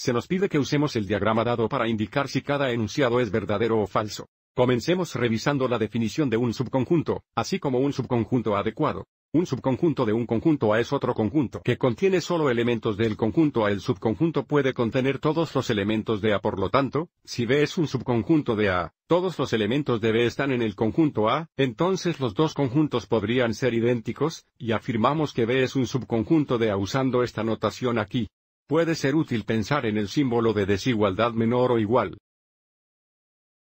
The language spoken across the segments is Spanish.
Se nos pide que usemos el diagrama dado para indicar si cada enunciado es verdadero o falso. Comencemos revisando la definición de un subconjunto, así como un subconjunto adecuado. Un subconjunto de un conjunto A es otro conjunto que contiene solo elementos del conjunto A. El subconjunto puede contener todos los elementos de A. Por lo tanto, si B es un subconjunto de A, todos los elementos de B están en el conjunto A, entonces los dos conjuntos podrían ser idénticos, y afirmamos que B es un subconjunto de A usando esta notación aquí. Puede ser útil pensar en el símbolo de desigualdad menor o igual.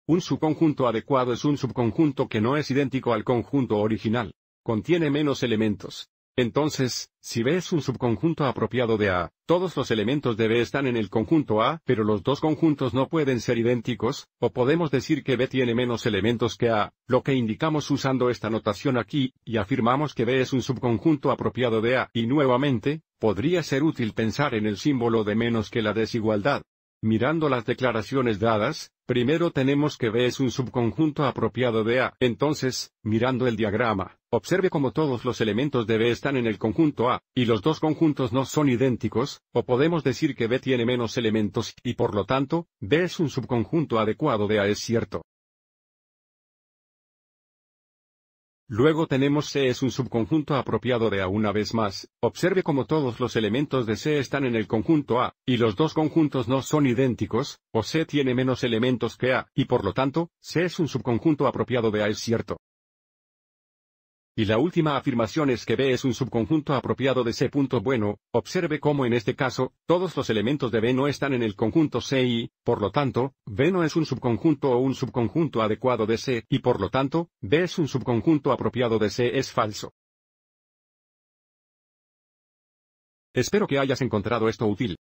Un subconjunto adecuado es un subconjunto que no es idéntico al conjunto original. Contiene menos elementos, entonces, si B es un subconjunto apropiado de A, todos los elementos de B están en el conjunto A, pero los dos conjuntos no pueden ser idénticos, o podemos decir que B tiene menos elementos que A, lo que indicamos usando esta notación aquí, y afirmamos que B es un subconjunto apropiado de A. Y nuevamente, podría ser útil pensar en el símbolo de menos que la desigualdad. Mirando las declaraciones dadas, Primero tenemos que B es un subconjunto apropiado de A. Entonces, mirando el diagrama, observe cómo todos los elementos de B están en el conjunto A, y los dos conjuntos no son idénticos, o podemos decir que B tiene menos elementos, y por lo tanto, B es un subconjunto adecuado de A es cierto. Luego tenemos C es un subconjunto apropiado de A una vez más, observe como todos los elementos de C están en el conjunto A, y los dos conjuntos no son idénticos, o C tiene menos elementos que A, y por lo tanto, C es un subconjunto apropiado de A es cierto. Y la última afirmación es que B es un subconjunto apropiado de C. Bueno, observe cómo en este caso, todos los elementos de B no están en el conjunto C y, por lo tanto, B no es un subconjunto o un subconjunto adecuado de C, y por lo tanto, B es un subconjunto apropiado de C es falso. Espero que hayas encontrado esto útil.